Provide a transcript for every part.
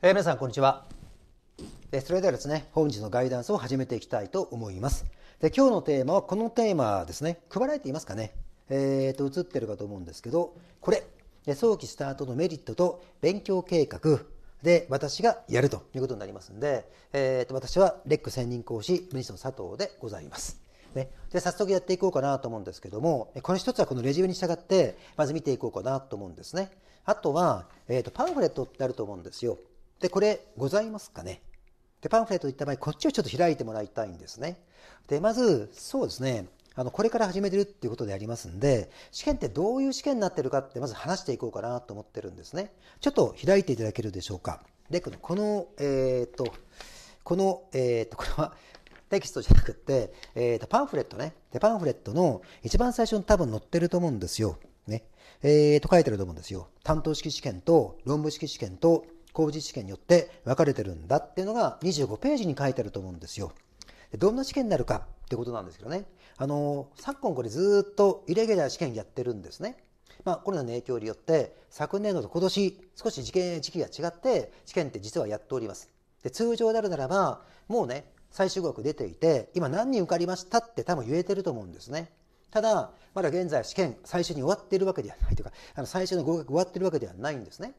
えー、皆さんこんにちはでそれではですね本日のガイダンスを始めていきたいと思いますで今日のテーマはこのテーマですね配られていますかねえーと、映ってるかと思うんですけどこれ早期スタートのメリットと勉強計画で私がやるということになりますんで、えーと、私はレック専任講師無理の佐藤でございますね、で早速やっていこうかなと思うんですけどもこの一つはこのレジュメに従ってまず見ていこうかなと思うんですねあとは、えーと、とパンフレットってあると思うんですよで、これございますかね。で、パンフレットといった場合、こっちをちょっと開いてもらいたいんですね。で、まず、そうですね。あの、これから始めてるっていうことでありますんで、試験ってどういう試験になってるかって、まず話していこうかなと思ってるんですね。ちょっと開いていただけるでしょうか。で、この、このえー、っと、この、えー、っと、これは、テキストじゃなくて、えー、と、パンフレットね。で、パンフレットの一番最初に多分載ってると思うんですよ。ね。えー、と、書いてると思うんですよ。担当式試験と論文式試験と工事試験によって分かれてるんだっていうのが25ページに書いてあると思うんですよ。どんな試験になるかってことなんですけどね。あの、昨今これずっとイレギュラー試験やってるんですね。まあ、コロナの影響によって昨年度と今年少し時期が違って試験って実はやっております。で通常であるならばもうね最終学出ていて今何人受かりましたって多分言えてると思うんですね。ただまだ現在試験最初に終わっているわけではないというかあの最初の合格終わってるわけではないんですね。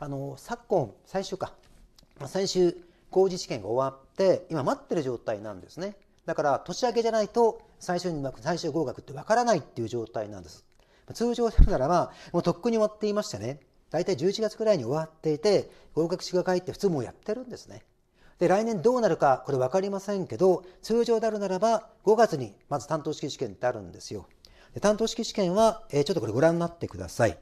あの昨今最終か先週工事試験が終わって今待ってる状態なんですねだから年明けじゃないと最終入学最終合格ってわからないっていう状態なんです通常ならばもうとっくに終わっていましてね大体11月ぐらいに終わっていて合格式が会って普通もうやってるんですねで来年どうなるかこれ分かりませんけど通常であるならば5月にまず担当式試験ってあるんですよで担当式試験は、えー、ちょっとこれご覧になってください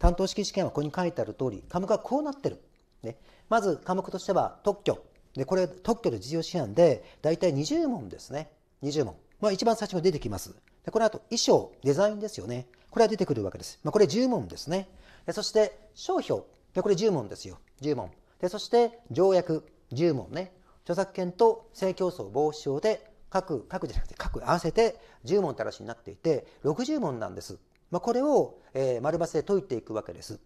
担当式試験はここに書いてある通り、科目はこうなってる。ね、まず科目としては特許。で、これ特許の事業試案で、大体20問ですね。20問。まあ一番最初に出てきます。で、この後、衣装、デザインですよね。これは出てくるわけです。まあこれ10問ですね。で、そして、商標。で、これ10問ですよ。10問。で、そして、条約。10問ね。著作権と性競争防止法で各、各じゃなくて各合わせて10問って話になっていて、60問なんです。まあ、これを、丸バスで解いていくわけです。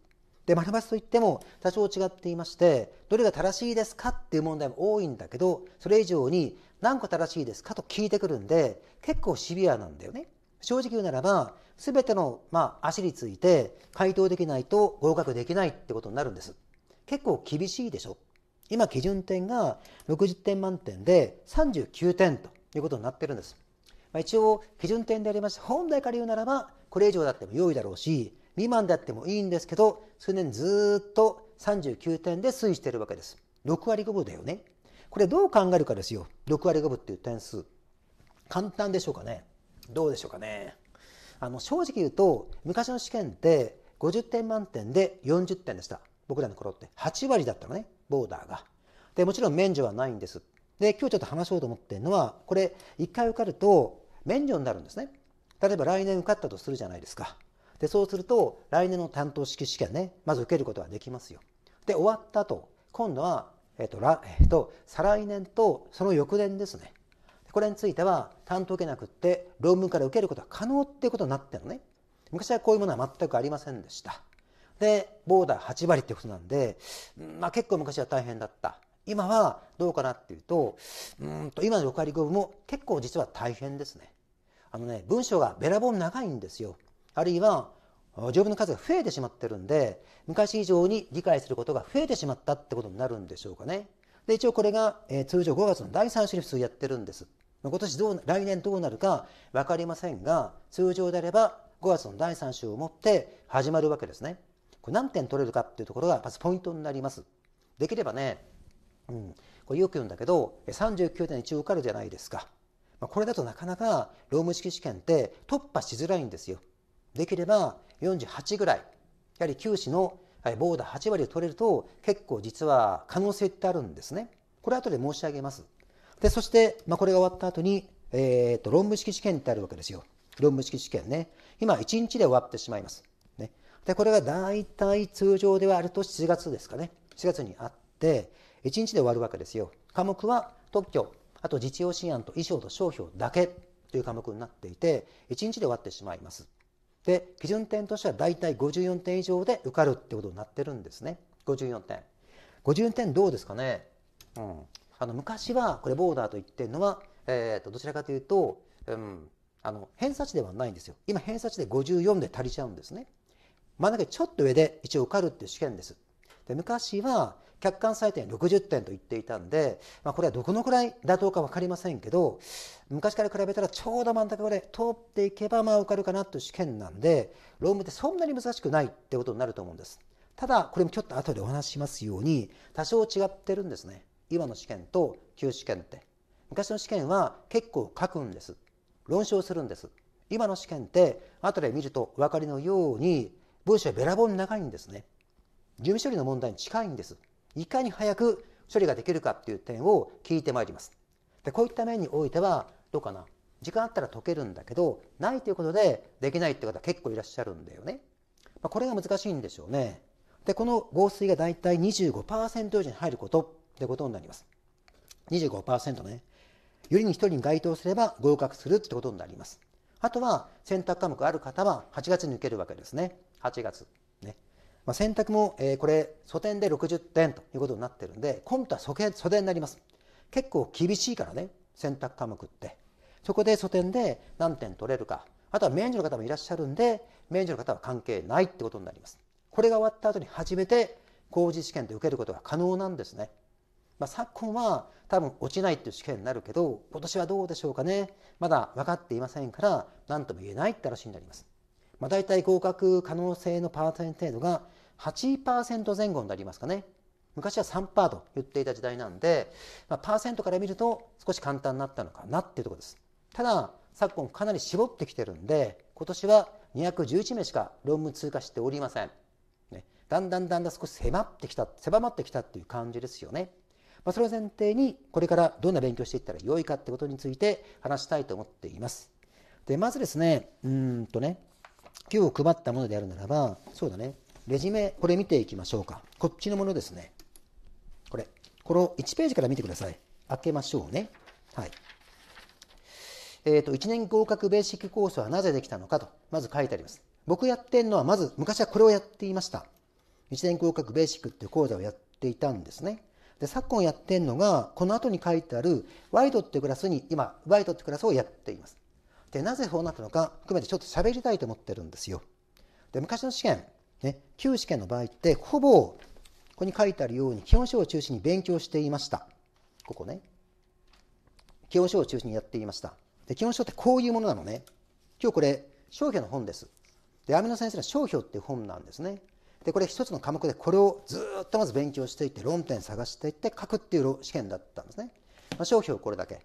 で丸バスといっても多少違っていましてどれが正しいですかっていう問題も多いんだけどそれ以上に何個正しいですかと聞いてくるんで結構シビアなんだよね。正直言うならば全ての、まあ、足について回答できないと合格できないってことになるんです。結構厳しいでしょ。今基準点が60点満点で39点ということになってるんです。まあ、一応基準点でありまして本来から言うならばこれ以上だっても良いだろうし未満であってもいいんですけど数年ずっと39点で推移しているわけです6割5分だよねこれどう考えるかですよ6割5分っていう点数簡単でしょうかねどうでしょうかねあの正直言うと昔の試験って50点満点で40点でした僕らの頃って8割だったのねボーダーがでもちろん免除はないんですで今日ちょっと話そうと思ってるのはこれ1回受かると免除になるんですね例えば来年受かったとするじゃないですか。で、そうすると、来年の担当式試験ね、まず受けることができますよ。で、終わったと、今度は、えっ、と、らえっ、と、再来年とその翌年ですね。これについては、担当受けなくって、論文から受けることが可能っていうことになってるのね。昔はこういうものは全くありませんでした。で、ボーダー8割ってことなんで、まあ結構昔は大変だった。今はどうかなっていうと、うんと今の6割5分も結構実は大変ですね。あのね、文章がべらぼう長いんですよ。あるいは、条文の数が増えてしまってるんで、昔以上に理解することが増えてしまったってことになるんでしょうかね。で、一応これが、えー、通常5月の第3週に普通やってるんです。今年どう、来年どうなるか分かりませんが、通常であれば5月の第3週をもって始まるわけですね。これ何点取れるかっていうところがまずポイントになります。できればね、うん、これよく言うんだけど、39.1受かるじゃないですか。まこれだとなかなか労務式試験って突破しづらいんですよ。できれば48ぐらい、やはり9士のボーダー8割を取れると結構実は可能性ってあるんですね。これ後で申し上げます。で、そして、まあ、これが終わった後に、えっ、ー、と、論文式試験ってあるわけですよ。論文式試験ね。今、1日で終わってしまいます。ね。で、これが大体通常ではあると7月ですかね。7月にあって、1日で終わるわけですよ。科目は特許、あと実用試案と衣装と商標だけという科目になっていて1日で終わってしまいますで基準点としては大体54点以上で受かるってことになってるんですね54点54点どうですかね、うん、あの昔はこれボーダーと言ってるのは、えー、とどちらかというと、うん、あの偏差値ではないんですよ今偏差値で54で足りちゃうんですね真ん中ちょっと上で一応受かるっていう試験ですで昔は客観採点60点と言っていたんで、まあ、これはどこのくらい妥当か分かりませんけど昔から比べたらちょうど真ん中ぐら通っていけばまあ受かるかなという試験なんで論文ってそんなに難しくないってことになると思うんですただこれもちょっと後でお話ししますように多少違ってるんですね今の試験と旧試験って昔の試験は結構書くんです論証するんです今の試験って後で見るとお分かりのように文章はべらぼうに長いんですね準備処理の問題に近いんですいかに早く処理ができるかっていう点を聞いてまいります。でこういった面においてはどうかな時間あったら解けるんだけどないということでできないって方結構いらっしゃるんだよね。まあ、これが難しいんでしょうね。でこの合水がだいたい25%以上に入ることってことになります。25%ね。よりに1人に該当すれば合格するってことになります。あとは選択科目ある方は8月に受けるわけですね。8月。まあ、選択も、えー、これ素点で60点ということになってるんでコンプは素素点になります結構厳しいからね選択科目ってそこで素点で何点取れるかあとは免除の方もいらっしゃるんで免除の方は関係ないってことになりますこれが終わった後に初めて工事試験で受けることが可能なんですね、まあ、昨今は多分落ちないっていう試験になるけど今年はどうでしょうかねまだ分かっていませんから何とも言えないって話になりますまあ、大体合格可能性のパーセンテージが8%前後になりますかね。昔は3%と言っていた時代なんで、まあ、パーセントから見ると少し簡単になったのかなっていうところです。ただ、昨今かなり絞ってきてるんで、今年は211名しか論文通過しておりません。ね、だんだんだんだん少し狭ってきた、狭まってきたっていう感じですよね。まあ、それを前提に、これからどんな勉強していったらよいかってことについて話したいと思っています。で、まずですね、うんとね、今日配ったものであるならば、そうだね、レジュメ、これ見ていきましょうか。こっちのものですね。これ。この1ページから見てください。開けましょうね。はい。えっ、ー、と、1年合格ベーシックコースはなぜできたのかと、まず書いてあります。僕やってんのは、まず、昔はこれをやっていました。1年合格ベーシックっていう講座をやっていたんですね。で、昨今やってんのが、この後に書いてある、ワイドっていうクラスに、今、ワイドっていうクラスをやっています。で、なぜこうなったのか、含めてちょっと喋りたいと思ってるんですよ。で、昔の試験、ね、旧試験の場合ってほぼここに書いてあるように基本書を中心に勉強していましたここね基本書を中心にやっていましたで基本書ってこういうものなのね今日これ商標の本ですで網野先生の商標っていう本なんですねでこれ一つの科目でこれをずっとまず勉強していって論点探していって書くっていう試験だったんですね、まあ、商標これだけ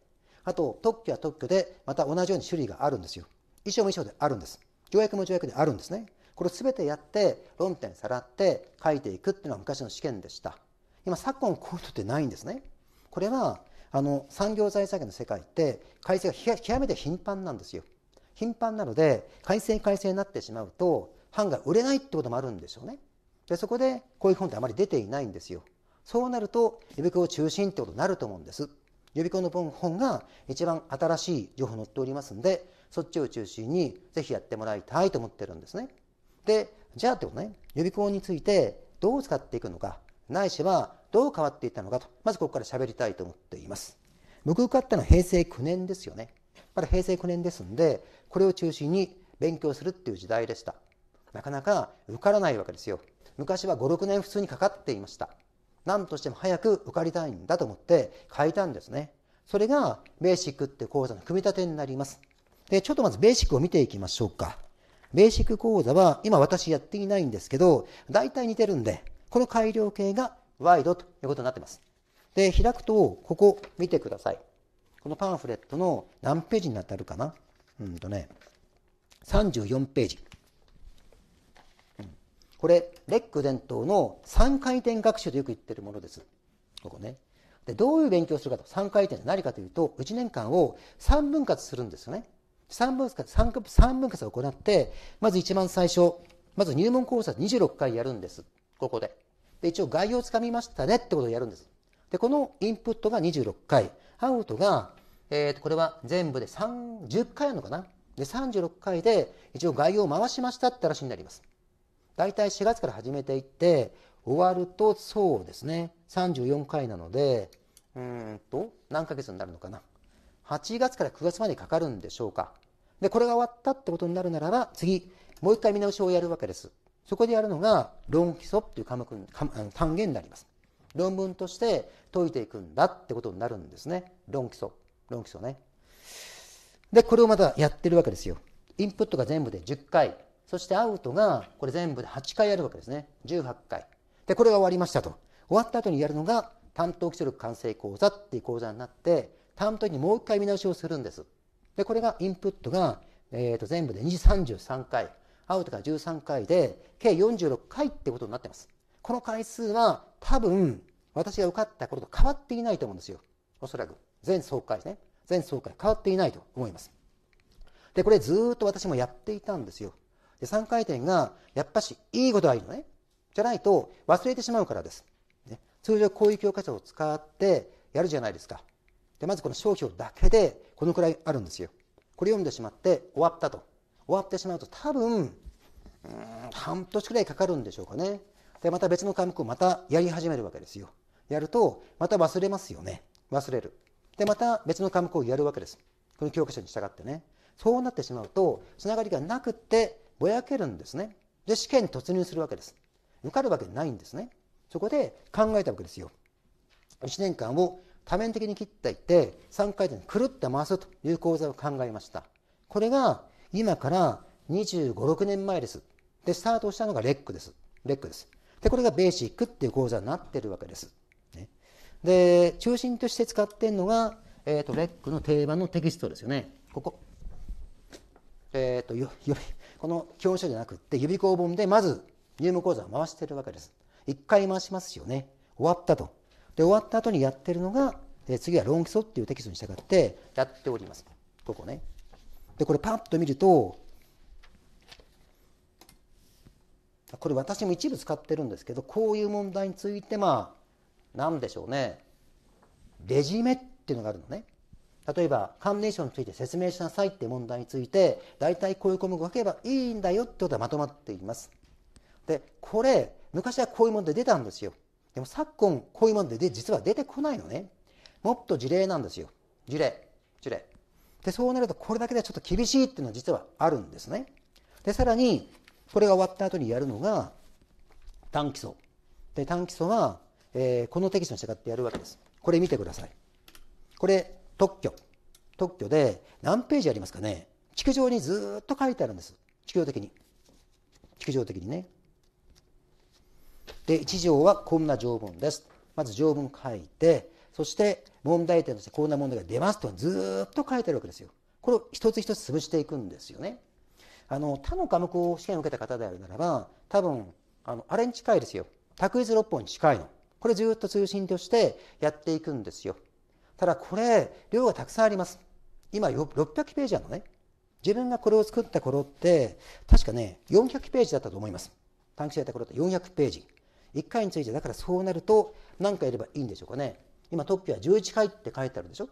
あと特許は特許でまた同じように種類があるんですよ衣装も衣装であるんです条約も条約であるんですねこれ全てやって論点さらって書いていくっていうのは昔の試験でした今昨今こういうのってないんですねこれはあの産業財政の世界って改正が極めて頻繁なんですよ頻繁なので改正改正になってしまうと版が売れないってこともあるんでしょうねでそこでこういう本ってあまり出ていないんですよそうなると予備校中心ってことになると思うんです予備校の本が一番新しい情報載っておりますんでそっちを中心にぜひやってもらいたいと思ってるんですねでじゃあってことね予備校についてどう使っていくのかないしはどう変わっていったのかとまずここから喋りたいと思っています僕受かったのは平成9年ですよねまだ平成9年ですんでこれを中心に勉強するっていう時代でしたなかなか受からないわけですよ昔は56年普通にかかっていました何としても早く受かりたいんだと思って書いたんですねそれがベーシックって講座の組み立てになりますでちょっとまずベーシックを見ていきましょうかベーシック講座は今私やっていないんですけど、大体似てるんで、この改良形がワイドということになってます。で、開くと、ここ見てください。このパンフレットの何ページになってあるかなうんとね、34ページ。これ、レック伝統の3回転学習とよく言ってるものです。ここね。で、どういう勉強をするかと。3回転って何かというと、1年間を3分割するんですよね。3分割 ,3 分割を行ってまず一番最初まず入門講座26回やるんですここでで一応概要をつかみましたねってことをやるんですでこのインプットが26回アウトが、えー、とこれは全部で30回あるのかなで36回で一応概要を回しましたって話になります大体4月から始めていって終わるとそうですね34回なのでうんと何ヶ月になるのかな8月から9月までかかるんでしょうかで、これが終わったってことになるならば、次、もう一回見直しをやるわけです。そこでやるのが、論基礎っていう科目単元になります。論文として解いていくんだってことになるんですね。論基礎。論基礎ね。で、これをまたやってるわけですよ。インプットが全部で10回。そしてアウトが、これ全部で8回やるわけですね。18回。で、これが終わりましたと。終わった後にやるのが、担当基礎力完成講座っていう講座になって、担当にもう一回見直しをするんです。で、これがインプットが、えー、と全部で233回、アウトが13回で、計46回ってことになってます。この回数は多分、私が受かった頃と変わっていないと思うんですよ。おそらく。全総会ですね。全総会変わっていないと思います。で、これずっと私もやっていたんですよ。で、3回転が、やっぱしいいことはいいのね。じゃないと忘れてしまうからです。ね、通常こういう教科書を使ってやるじゃないですか。で、まずこの商標だけでこのくらいあるんですよこれ読んでしまって終わったと終わってしまうと多分うん半年くらいかかるんでしょうかねでまた別の科目をまたやり始めるわけですよやるとまた忘れますよね忘れるでまた別の科目をやるわけですこの教科書に従ってねそうなってしまうとつながりがなくってぼやけるんですねで試験に突入するわけです受かるわけないんですねそこで考えたわけですよ1年間を多面的に切っていって3回転くるって回すという講座を考えましたこれが今から2 5 6年前ですでスタートしたのがレックですレックですでこれがベーシックっていう講座になってるわけです、で中心として使っているのが、えーと、レックの定番のテキストですよねここえっ、ー、とよよこの教書じゃなくって指公本でまず入門講座を回してるわけです一回回しますよね終わったとで終わった後にやってるのが、次は論基礎っていうテキストに従ってやっておりますここねでこれパッと見るとこれ私も一部使ってるんですけどこういう問題についてまあ何でしょうねレジメっていうのがあるのね例えばカンネーションについて説明しなさいって問題について大体こういう項目を書けばいいんだよってことはまとまっていますでこれ昔はこういう問題出たんですよでも昨今こういうもので実は出てこないのねもっと事例なんですよ事例事例でそうなるとこれだけではちょっと厳しいっていうのは実はあるんですねでさらにこれが終わった後にやるのが短期層で短期層は、えー、このテキストに従ってやるわけですこれ見てくださいこれ特許特許で何ページありますかね地球上にずっと書いてあるんです地球的に地球上的にねで1条はこんな条文ですまず条文書いてそして問題点としてこんな問題が出ますとずっと書いてあるわけですよこれを一つ一つ潰していくんですよねあの他の科目を試験を受けた方であるならば多分あのあれに近いですよ択一六本に近いのこれずっと通信としてやっていくんですよただこれ量がたくさんあります今600ページあるのね自分がこれを作った頃って確かね400ページだったと思います短期生だった頃って400ページ1回についてだからそうなると何回やればいいんでしょうかね今トッピは11回って書いてあるでしょ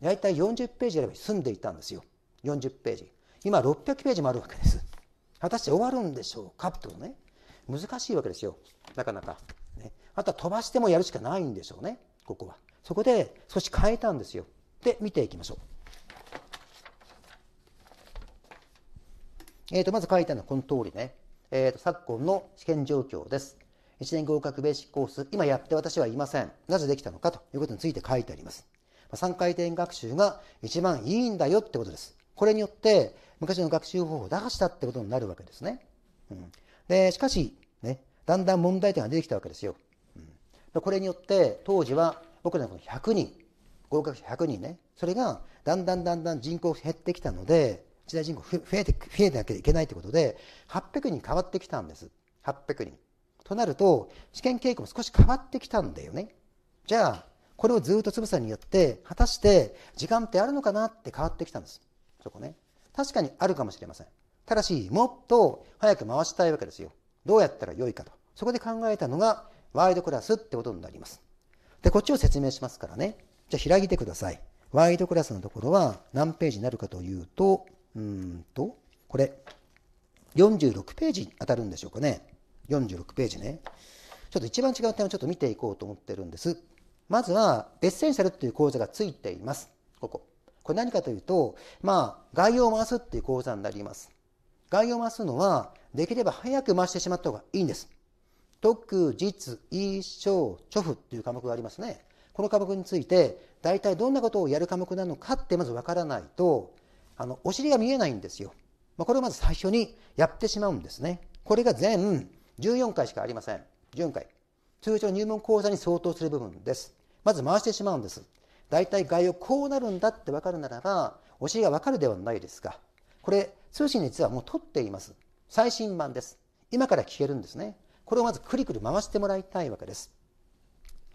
大体40ページやれば済んでいたんですよ40ページ今600ページもあるわけです果たして終わるんでしょうかとね難しいわけですよなかなか、ね、あとは飛ばしてもやるしかないんでしょうねここはそこで少し変えたんですよで見ていきましょうえー、とまず書いたのはこの通りね、えー、と昨今の試験状況です。1年合格ベーシックコース、今やって私はいません。なぜできたのかということについて書いてあります。3回転学習が一番いいんだよってことです。これによって昔の学習方法を出したってことになるわけですね。うん、でしかし、ね、だんだん問題点が出てきたわけですよ。うん、これによって当時は僕らの100人、合格者100人ね、それがだんだんだんだん人口減ってきたので、時代人口増えて増えてなきゃいけないということで、800人変わってきたんです。800人。となると試験傾向も少し変わってきたんだよねじゃあこれをずっとつぶさによって果たして時間ってあるのかなって変わってきたんですそこね確かにあるかもしれませんただしもっと早く回したいわけですよどうやったらよいかとそこで考えたのがワイドクラスってことになりますでこっちを説明しますからねじゃあ開いてくださいワイドクラスのところは何ページになるかというとうんとこれ46ページ当たるんでしょうかね46ページねちょっと一番違う点をちょっと見ていこうと思ってるんですまずはエッセンシャルっていう講座がついていますこここれ何かというとまあ概要を回すっていう講座になります概要を回すのはできれば早く回してしまった方がいいんです特実意装著譜っていう科目がありますねこの科目について大体どんなことをやる科目なのかってまずわからないとあのお尻が見えないんですよ、まあ、これをまず最初にやってしまうんですねこれが全14回しかありません。14回。通常入門講座に相当する部分です。まず回してしまうんです。大体概要こうなるんだって分かるならば、教えが分かるではないですか。これ、通信率実はもう取っています。最新版です。今から聞けるんですね。これをまずくりくり回してもらいたいわけです。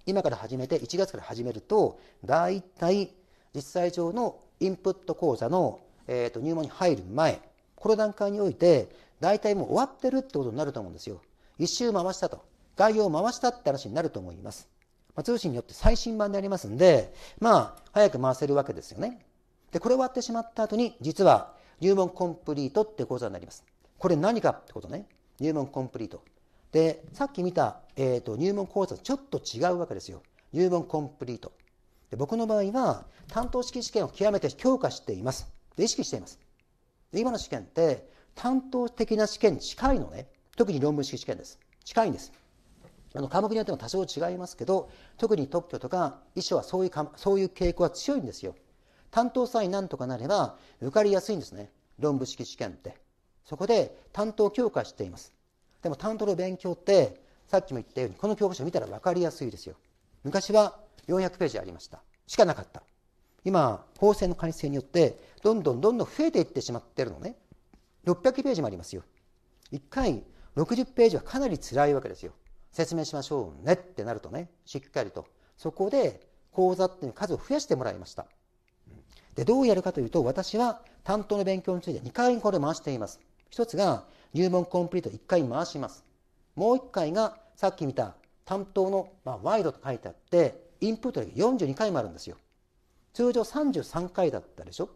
今から始めて、1月から始めると、大体実際上のインプット講座の、えー、と入門に入る前、この段階において、大体もう終わってるってことになると思うんですよ。一周回したと、概要を回したって話になると思います。まあ、通信によって最新版でありますんで、まあ、早く回せるわけですよね。で、これ終わってしまった後に、実は、入門コンプリートって講座になります。これ何かってことね。入門コンプリート。で、さっき見た、えーと、と入門講座とちょっと違うわけですよ。入門コンプリート。で僕の場合は、担当式試験を極めて強化しています。で意識しています。で今の試験って、担当的な試験に近いのね。特に論文式試験です。近いんです。あの科目によっても多少違いますけど特に特許とか遺書はそういうかそういう傾向は強いんですよ担当さえなんとかなれば受かりやすいんですね論文式試験ってそこで担当強化していますでも担当の勉強ってさっきも言ったようにこの教科書見たら分かりやすいですよ昔は400ページありましたしかなかった今法制の改正によってどんどんどんどん増えていってしまってるのね600ページもありますよ1回60ページはかなり辛いわけですよ。説明しましょうねってなるとね、しっかりと。そこで講座っていう数を増やしてもらいました。で、どうやるかというと、私は担当の勉強について2回これ回しています。一つが入門コンプリート1回回します。もう1回がさっき見た担当の、まあ、ワイドと書いてあって、インプットだけ42回もあるんですよ。通常33回だったでしょ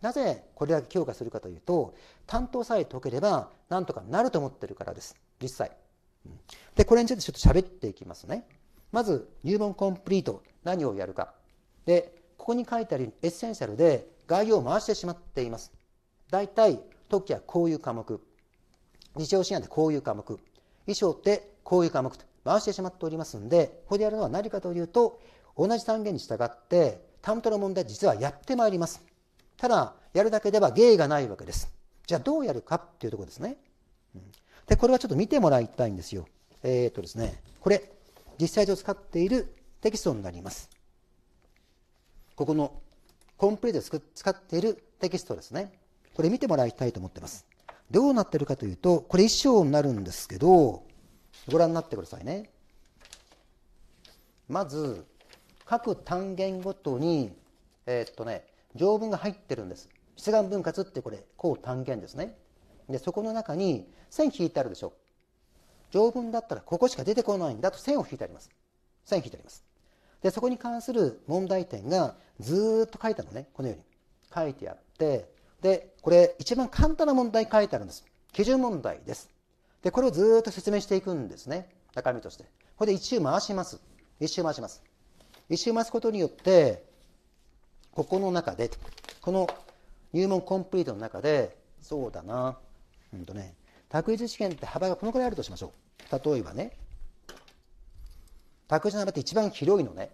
なぜこれだけ強化するかというと担当さえ解ければなんとかなると思ってるからです実際でこれについてちょっと喋っていきますねまず入門コンプリート何をやるかでここに書いてあるエッセンシャルで概要を回してしまっています大体特記はこういう科目日常支援でこういう科目衣装ってこういう科目と回してしまっておりますんでここでやるのは何かというと同じ単元に従って担当の問題実はやってまいりますただやるだけでは芸がないわけです。じゃあどうやるかっていうところですね。で、これはちょっと見てもらいたいんですよ。えー、っとですね、これ、実際上使っているテキストになります。ここのコンプリートで使っているテキストですね。これ見てもらいたいと思ってます。どうなってるかというと、これ衣章になるんですけど、ご覧になってくださいね。まず、各単元ごとに、えー、っとね、条文が入ってるんです出願分割ってこれ高単元ですねでそこの中に線引いてあるでしょ条文だったらここしか出てこないんだと線を引いてあります線引いてありますでそこに関する問題点がずっと書いてあるのねこのように書いてあってでこれ一番簡単な問題書いてあるんです基準問題ですでこれをずっと説明していくんですね中身としてこれで一周回します一周回します一周回すことによってここの中で、この入門コンプリートの中で、そうだな、うんとね、卓越試験って幅がこのくらいあるとしましょう。例えばね、卓越の幅って一番広いのね。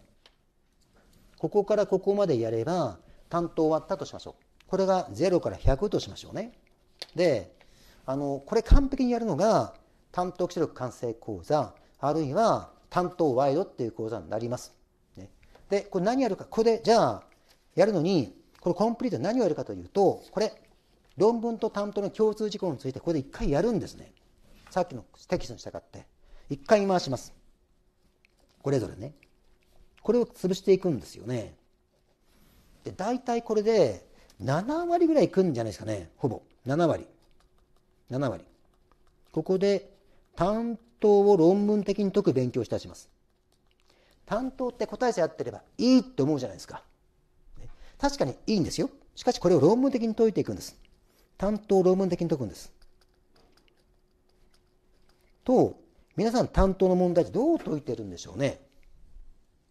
ここからここまでやれば、担当終わったとしましょう。これが0から100としましょうね。で、あの、これ完璧にやるのが、担当基礎力完成講座、あるいは担当ワイドっていう講座になります。ね、で、これ何やるか。ここで、じゃあ、やるのにこれコンプリート何をやるかというとこれ論文と担当の共通事項についてここで1回やるんですねさっきのテキストに従って1回回しますこれぞれねこれを潰していくんですよねで大体これで7割ぐらいいくんじゃないですかねほぼ7割7割ここで担当を論文的に解く勉強をいたします担当って答えさえ合ってればいいって思うじゃないですか確かにいいんですよ。しかしこれを論文的に解いていくんです。担当論文的に解くんです。と、皆さん担当の問題ってどう解いてるんでしょうね。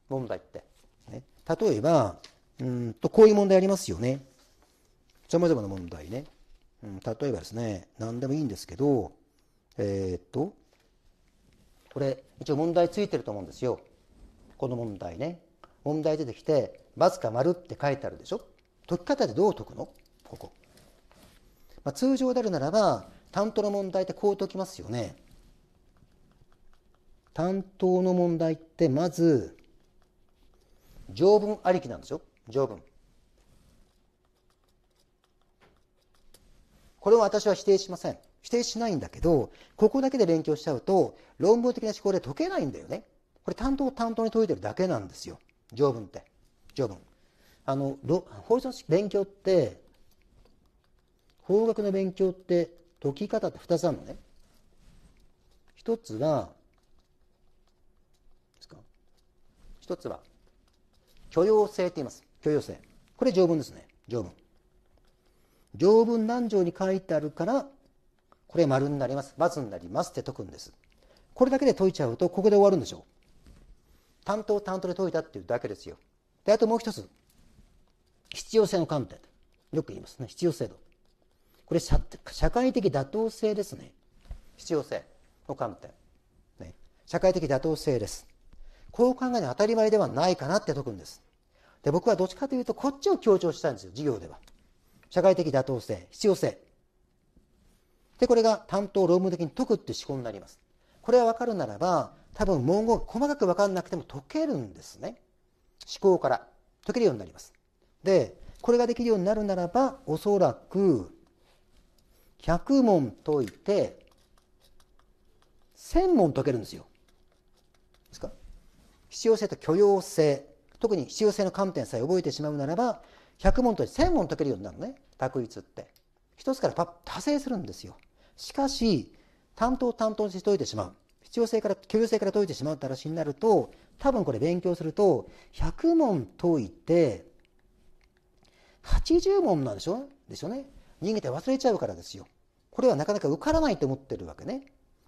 問題って。ね、例えば、うんと、こういう問題ありますよね。様々な問題ね。うん、例えばですね、何でもいいんですけど、えー、っと、これ、一応問題ついてると思うんですよ。この問題ね。問題出てきて、バツか丸って書いてあるでしょ解き方でどう解くのここ、まあ、通常であるならば担当の問題ってこう解きますよね担当の問題ってまず条文ありきなんですよ条文これは私は否定しません否定しないんだけどここだけで勉強しちゃうと論文的な思考で解けないんだよねこれ担当担当に解いてるだけなんですよ条文って条文あの法律の勉強って法学の勉強って解き方って2つあるのね一つは一つは許容性って言います許容性これ条文ですね条文条文何条に書いてあるからこれ丸になります×になりますって解くんですこれだけで解いちゃうとここで終わるんでしょ担当担当で解いたっていうだけですよであともう一つ必要性の観点よく言いますね必要制度これ社会的妥当性ですね必要性の観点、ね、社会的妥当性ですこう考えるの当たり前ではないかなって解くんですで僕はどっちかというとこっちを強調したいんですよ授業では社会的妥当性必要性でこれが担当労務的に解くって思考になりますこれは分かるならば多分文言が細かく分かんなくても解けるんですね思考から解けるようになります。で、これができるようになるならば、おそらく、100問解いて、1000問解けるんですよ。ですか必要性と許容性。特に必要性の観点さえ覚えてしまうならば、100問解いて1000問解けるようになるね。択一って。一つからパッ達成するんですよ。しかし、担当担当にしておいてしまう。必要性から許容性から解いてしまうって話になると多分これ勉強すると100問解いて80問なんでしょでしょね人間って忘れちゃうからですよこれはなかなか受からないと思ってるわけね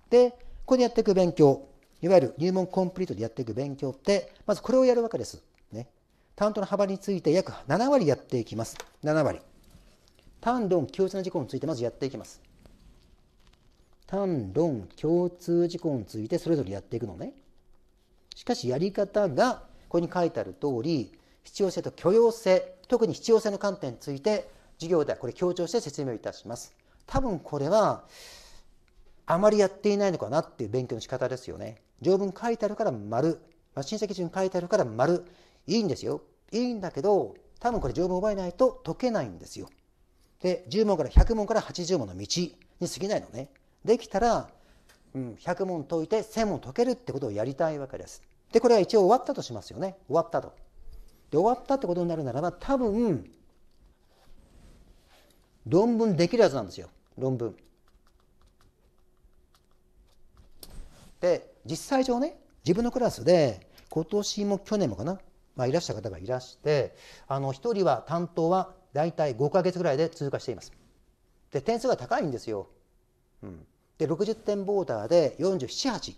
でここでやっていく勉強いわゆる入門コンプリートでやっていく勉強ってまずこれをやるわけですね担当の幅について約7割やっていきます7割単論共通の事項についてまずやっていきます単論共通事項についてそれぞれやっていくのね。しかしやり方がここに書いてある通り必要性と許容性特に必要性の観点について授業ではこれ強調して説明をいたします。多分これはあまりやっていないのかなっていう勉強の仕方ですよね。条文書いてあるから丸、審査基準書いてあるから丸、いいんですよ。いいんだけど、多分これ条文を覚えないと解けないんですよ。で、10問から100問から80問の道に過ぎないのね。できたら、うん、100問解いて1000問解けるってことをやりたいわけです。でこれは一応終わったとしますよね終わったと。で終わったってことになるならば多分論文できるはずなんですよ論文。で実際上ね自分のクラスで今年も去年もかな、まあ、いらした方がいらしてあの1人は担当は大体5か月ぐらいで通過しています。で点数が高いんですよ。うん、で60点ボーダーで478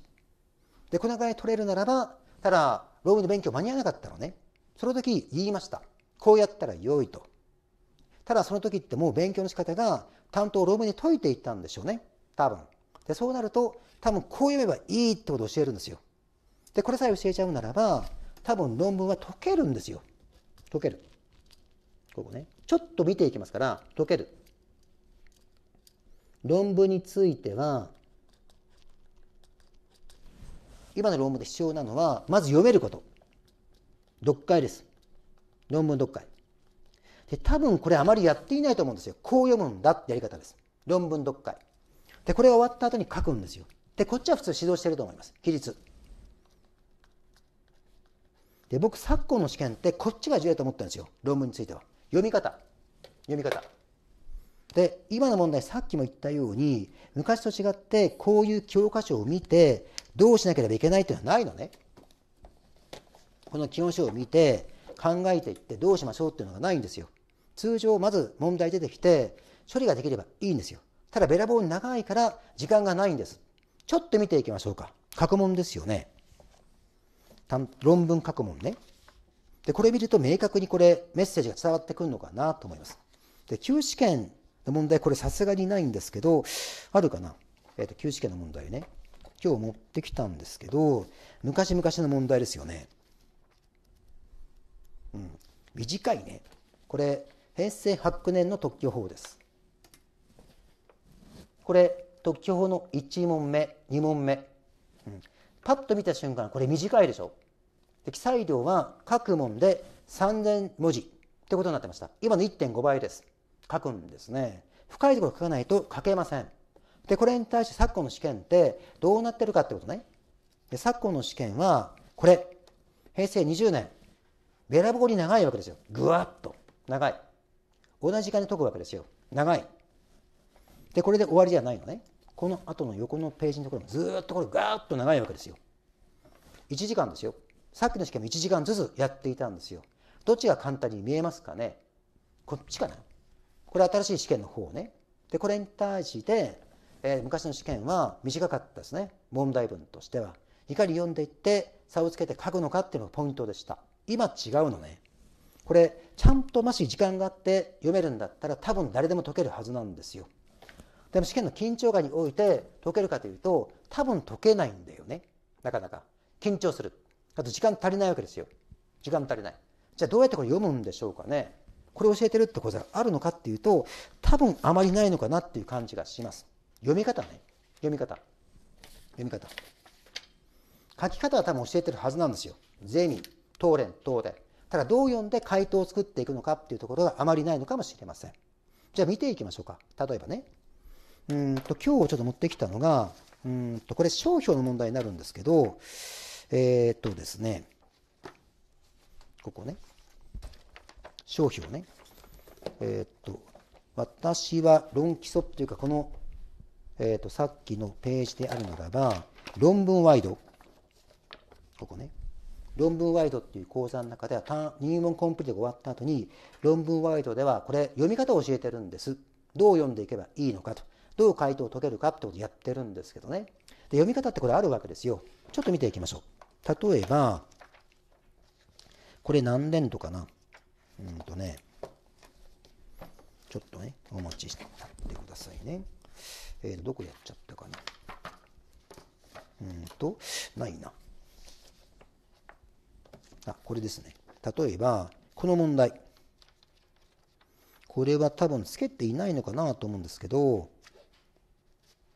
でこのぐらい取れるならばただロームの勉強間に合わなかったのねその時言いましたこうやったら良いとただその時ってもう勉強の仕方が担当ロームに解いていったんでしょうね多分でそうなると多分こう読めばいいってことを教えるんですよでこれさえ教えちゃうならば多分論文は解けるんですよ解けるここねちょっと見ていきますから解ける論文については今の論文で必要なのはまず読めること読解です論文読解で多分これあまりやっていないと思うんですよこう読むんだってやり方です論文読解でこれが終わった後に書くんですよでこっちは普通指導してると思います記述で僕昨今の試験ってこっちが重要だと思ったんですよ論文については読み方読み方で今の問題さっきも言ったように昔と違ってこういう教科書を見てどうしなければいけないというのはないのね。この基本書を見て考えていってどうしましょうっていうのがないんですよ。通常まず問題出てきて処理ができればいいんですよ。ただべらぼうに長いから時間がないんです。ちょっと見ていきましょうか。過去問ですよね。論文過去問ね。でこれ見ると明確にこれメッセージが伝わってくるのかなと思います。で9試験問題、これさすがにないんですけど、あるかな。えっ、ー、と、旧試験の問題ね。今日持ってきたんですけど、昔々の問題ですよね。うん。短いね。これ、平成8年の特許法です。これ、特許法の1問目、2問目。うん。パッと見た瞬間、これ短いでしょ。で記載量は各問で3000文字ってことになってました。今の1.5倍です。書くんですね深いところ書かないと書けませんでこれに対して昨今の試験ってどうなってるかってことねで昨今の試験はこれ平成20年べらぼこに長いわけですよぐわっと長い同じ時間に解くわけですよ長いでこれで終わりじゃないのねこの後の横のページのところもずっとこれぐわっと長いわけですよ1時間ですよさっきの試験も1時間ずつやっていたんですよどっちが簡単に見えますかねこっちかなこれ新しい試験の方ね。で、これに対して、えー、昔の試験は短かったですね。問題文としては。いかに読んでいって差をつけて書くのかっていうのがポイントでした。今違うのね。これ、ちゃんともし時間があって読めるんだったら多分誰でも解けるはずなんですよ。でも試験の緊張感において解けるかというと多分解けないんだよね。なかなか。緊張する。あと時間足りないわけですよ。時間足りない。じゃあどうやってこれ読むんでしょうかね。これを教えてるってことがあるのかっていうと多分あまりないのかなっていう感じがします読み方ね読み方読み方書き方は多分教えてるはずなんですよゼミ東連東大ただどう読んで回答を作っていくのかっていうところがあまりないのかもしれませんじゃあ見ていきましょうか例えばねうんと今日ちょっと持ってきたのがうんとこれ商標の問題になるんですけどえー、っとですねここね商標ね、えー、っと、私は論基礎っていうか、この、えー、っと、さっきのページであるならば、論文ワイド、ここね、論文ワイドっていう講座の中では、入門コンプリートが終わった後に、論文ワイドでは、これ、読み方を教えてるんです。どう読んでいけばいいのかと。どう回答を解けるかってことやってるんですけどね。で、読み方ってこれあるわけですよ。ちょっと見ていきましょう。例えば、これ何年度かなうんとね、ちょっとね、お待ちしてくださいね。えー、どこやっちゃったかな。うんと、ないな。あ、これですね。例えば、この問題。これは多分つけていないのかなと思うんですけど、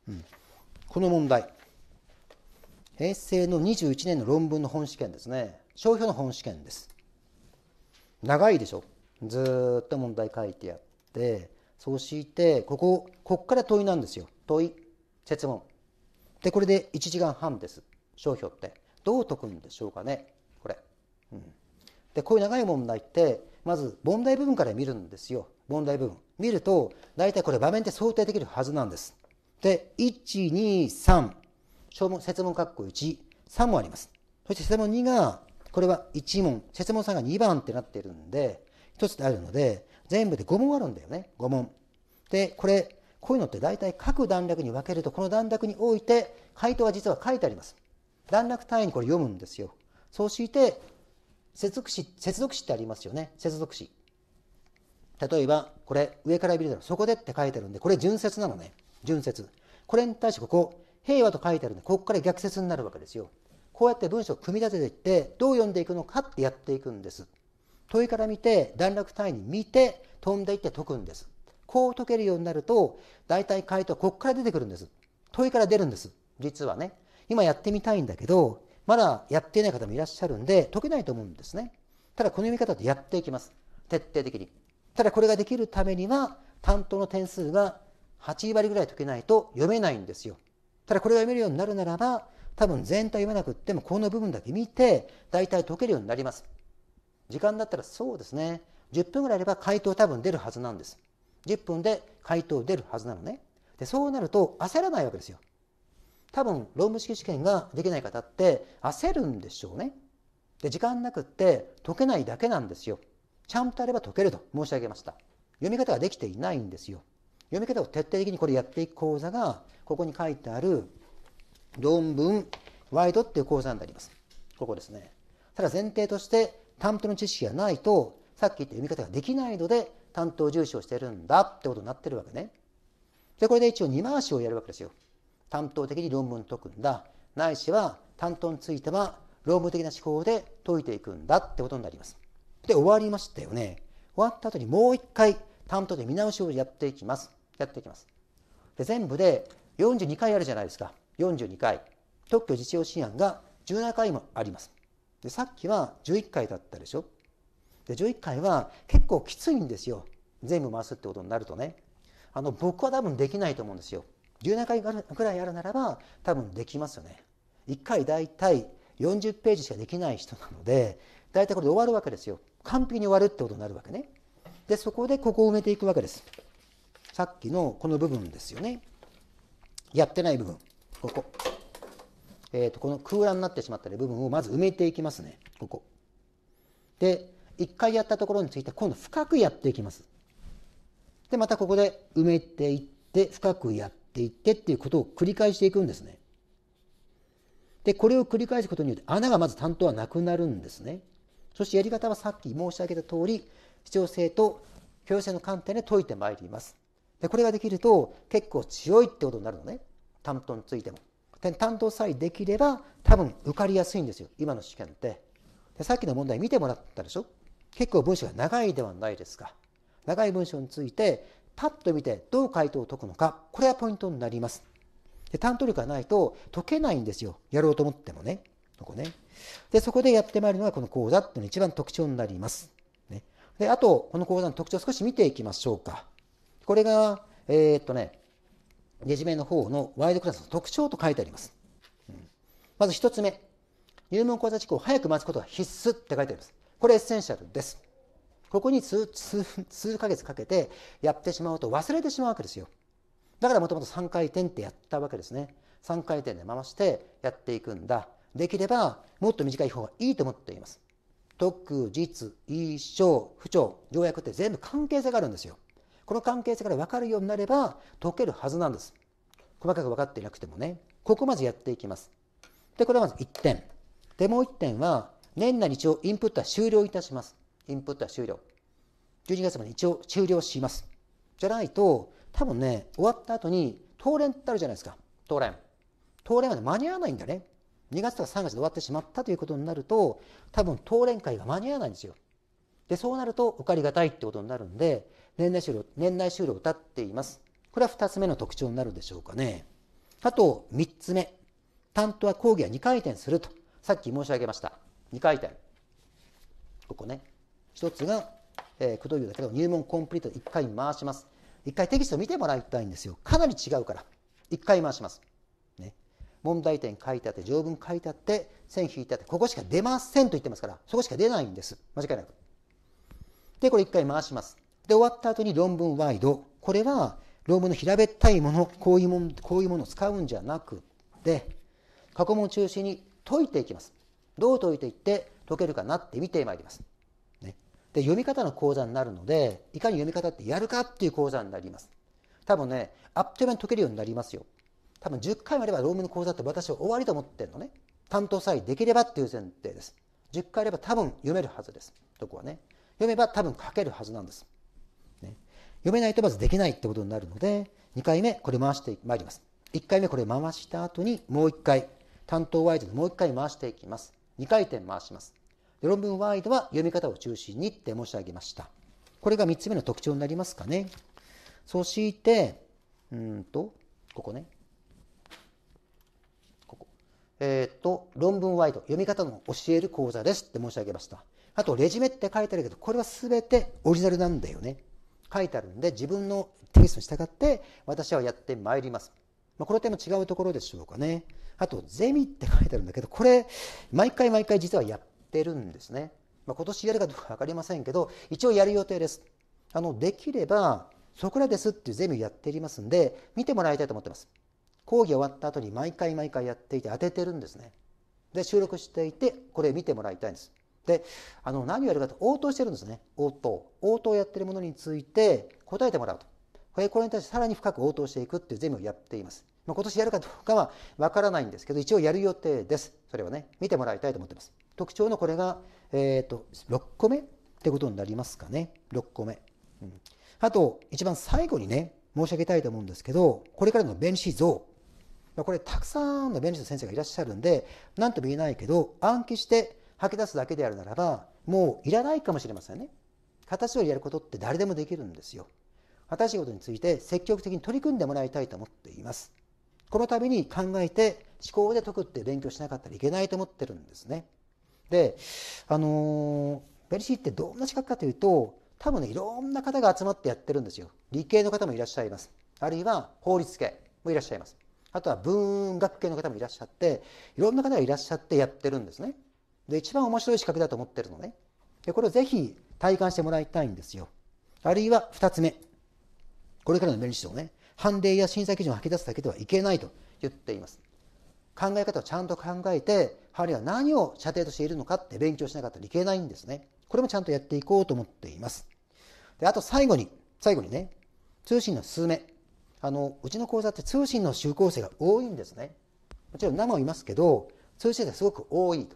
うん、この問題。平成の21年の論文の本試験ですね。商標の本試験です。長いでしょずっと問題書いてやってそうしてこここっから問いなんですよ問い設問でこれで1時間半です商標ってどう解くんでしょうかねこれ、うん、でこういう長い問題ってまず問題部分から見るんですよ問題部分見ると大体これ場面って想定できるはずなんですで123説問括弧13もありますそして説問2がこれは1問設問さんが2番ってなってるんで1つであるので全部で5問あるんだよね5問でこれこういうのって大体各段落に分けるとこの段落において回答は実は書いてあります段落単位にこれ読むんですよそうして接続詞接続詞ってありますよね接続詞例えばこれ上から見るとそこでって書いてあるんでこれ純接なのね純接これに対してここ平和と書いてあるんでここから逆説になるわけですよこうやって文章を組み立てていってどう読んでいくのかってやっていくんです問いから見て段落単位に見て飛んでいって解くんですこう解けるようになると大体回答はここから出てくるんです問いから出るんです実はね今やってみたいんだけどまだやっていない方もいらっしゃるんで解けないと思うんですねただこの読み方でやっていきます徹底的にただこれができるためには担当の点数が8割ぐらい解けないと読めないんですよただこれが読めるようになるならば多分全体言わなくってもこの部分だけ見て大体解けるようになります時間だったらそうですね10分ぐらいあれば回答多分出るはずなんです10分で回答出るはずなのねでそうなると焦らないわけですよ多分論文式試験ができない方って焦るんでしょうねで時間なくって解けないだけなんですよちゃんとあれば解けると申し上げました読み方ができていないんですよ読み方を徹底的にこれやっていく講座がここに書いてある論文ワイドっていう講座になります。ここですね。ただ前提として担当の知識がないとさっき言った読み方ができないので担当重視をしてるんだってことになってるわけね。でこれで一応二回しをやるわけですよ。担当的に論文解くんだないしは担当については論文的な思考で解いていくんだってことになります。で終わりましたよね。終わった後にもう一回担当で見直しをやっていきます。やっていきます。で全部で42回やるじゃないですか。42回特許実用新案が17回もありますでさっきは11回だったでしょで11回は結構きついんですよ全部回すってことになるとねあの僕は多分できないと思うんですよ17回ぐらいあるならば多分できますよね1回大体40ページしかできない人なので大体これで終わるわけですよ完璧に終わるってことになるわけねでそこでここを埋めていくわけですさっきのこの部分ですよねやってない部分ここ、えーと、この空欄になってしまった部分をまず埋めていきますねここで1回やったところについて今度深くやっていきますでまたここで埋めていって深くやっていってっていうことを繰り返していくんですねでこれを繰り返すことによって穴がまず担当はなくなるんですねそしてやり方はさっき申し上げた通り必要性と許容性の観点で解いてまいりますでこれができると結構強いってことになるのね担当についてもで担当さえできれば多分受かりやすいんですよ今の試験ってでさっきの問題見てもらったでしょ結構文章が長いではないですか長い文章についてパッと見てどう回答を解くのかこれがポイントになりますで担当力がないと解けないんですよやろうと思ってもねここねでそこでやってまいるのがこの講座っていうのが一番特徴になります、ね、であとこの講座の特徴を少し見ていきましょうかこれがえー、っとねレジュメの方のワイドクラスの特徴と書いてあります。まず1つ目、入門講座事項を早く待つことは必須って書いてあります。これエッセンシャルです。ここに数数数ヶ月かけてやってしまうと忘れてしまうわけですよ。だからもともと3回転ってやったわけですね。3回転で回してやっていくんだ。できればもっと短い方がいいと思っています。特、実、意、章、不調、条約って全部関係性があるんですよ。この関係性から分かるようになれば解けるはずなんです細かく分かっていなくてもねここまずやっていきますでこれはまず1点でもう1点は年内に一応インプットは終了いたしますインプットは終了12月まで一応終了しますじゃないと多分ね終わった後に当連ってあるじゃないですか当連当連まで間に合わないんだね2月とか3月で終わってしまったということになると多分当連会が間に合わないんですよでそうなると受かりがたいってことになるんで年内終了年内終了を歌っています。これは2つ目の特徴になるでしょうかね。あと3つ目、担当は講義は2回転すると、さっき申し上げました。2回転。ここね。1つが、えー、工藤だけど入門コンプリート1回回します。1回テキスト見てもらいたいんですよ。かなり違うから。1回回します。ね。問題点書いてあって、条文書いてあって、線引いてあって、ここしか出ませんと言ってますから、そこしか出ないんです。間違いなく。で、これ1回回します。で終わった後に論文ワイドこれは論文の平べったいものこういうものこういうものを使うんじゃなくて過去問中心に解いていきますどう解いていって解けるかなって見てまいります、ね、で読み方の講座になるのでいかに読み方ってやるかっていう講座になります多分ねあっという間に解けるようになりますよ多分10回もあれば論文の講座って私は終わりと思ってるのね担当さえできればっていう前提です10回あれば多分読めるはずですとこはね読めば多分書けるはずなんです読めないとまずできないってことになるので2回目これ回してまいります1回目これ回した後にもう1回担当ワイドでもう1回回していきます2回転回しますで論文ワイドは読み方を中心にって申し上げましたこれが3つ目の特徴になりますかねそしてうんとここねここえっ、と論文ワイド読み方の教える講座ですって申し上げましたあとレジュメって書いてあるけどこれは全てオリジナルなんだよね書いてあるんで自分のテキストに従って私はやってまいります。まあ、この点も違うところでしょうかね。あと、ゼミって書いてあるんだけど、これ、毎回毎回実はやってるんですね。まあ、今年やるかどうか分かりませんけど、一応やる予定です。あの、できれば、ソクラテスっていうゼミやっていますんで、見てもらいたいと思ってます。講義終わった後に毎回毎回やっていて当ててるんですね。で、収録していて、これ見てもらいたいんです。であの何をやるかと応答してるんですね応答応答をやってるものについて答えてもらうとこれこれに対してさらに深く応答していくっていうゼミをやっています、まあ、今年やるかどうかは分からないんですけど一応やる予定ですそれはね見てもらいたいと思ってます特徴のこれが、えーと、6個目ってことになりますかね6個目、うん、あと一番最後にね申し上げたいと思うんですけどこれからの弁士像これたくさんの弁士の先生がいらっしゃるんで何とも言えないけど暗記して吐き出すだけであるならばもういらないかもしれませんね。形よりやることって誰でもできるんですよ。新しいことについて積極的に取り組んでもらいたいと思っています。この度に考えて思考で解くって勉強しなかったらいけないと思ってるんですね。で、あのー、ベリシーってどんな資格かというと多分ねいろんな方が集まってやってるんですよ。理系の方もいらっしゃいます。あるいは法律系もいらっしゃいます。あとは文学系の方もいらっしゃっていろんな方がいらっしゃってやってるんですね。で一番面白い仕掛けだと思ってるのねでこれをぜひ体感してもらいたいんですよあるいは2つ目これからの弁理士をね判例や審査基準を吐き出すだけではいけないと言っています考え方をちゃんと考えていは何を射程としているのかって勉強しなかったらいけないんですねこれもちゃんとやっていこうと思っていますであと最後に最後にね通信の数名あのうちの講座って通信の修講生が多いんですねもちろん生もいますけど通信生すごく多いと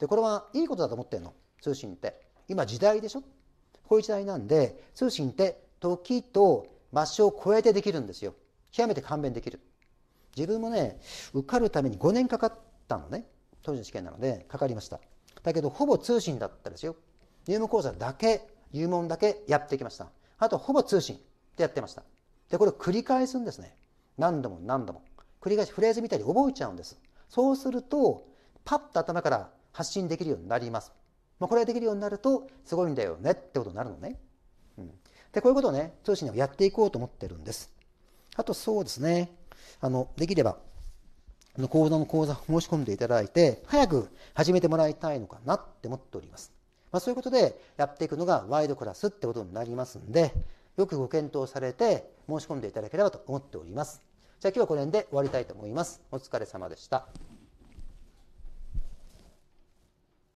でこれはいいことだと思ってんの通信って今時代でしょこういう時代なんで通信って時と場所を超えてできるんですよ極めて勘弁できる自分もね受かるために5年かかったのね当時の試験なのでかかりましただけどほぼ通信だったですよ入門講座だけ入門だけやってきましたあとほぼ通信でやってましたでこれを繰り返すんですね何度も何度も繰り返しフレーズみたいに覚えちゃうんですそうするとパッと頭から発信できるようになります。まあ、これができるようになるとすごいんだよねってことになるのね。うん、でこういうことをね通信でやっていこうと思ってるんです。あとそうですねあのできればあの講座の講座申し込んでいただいて早く始めてもらいたいのかなって思っております。まあ、そういうことでやっていくのがワイドクラスってことになりますんでよくご検討されて申し込んでいただければと思っております。じゃあ今日はこの辺で終わりたいと思います。お疲れ様でした。